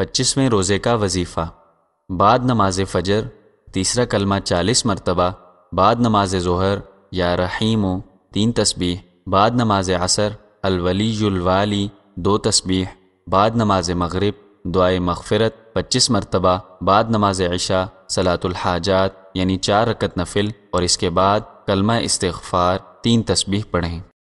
पच्चीसवें रोज़े का वजीफ़ा बाद नमाज फ़जर तीसरा कलमा चालीस मरतबा बाद नमाज जहर या रहीम तीन तस्बी बाद नमाज असर अलवलीजुलवाली दो तस्बी बाद नमाज मगरब दुआ मगफ़रत पच्चीस मरतबा बाद नमाज ऐशा सलातुलहाजात यानी चार रकत नफिल और इसके बाद कलमा इस्तफ़ार तीन तस्बी पढ़ें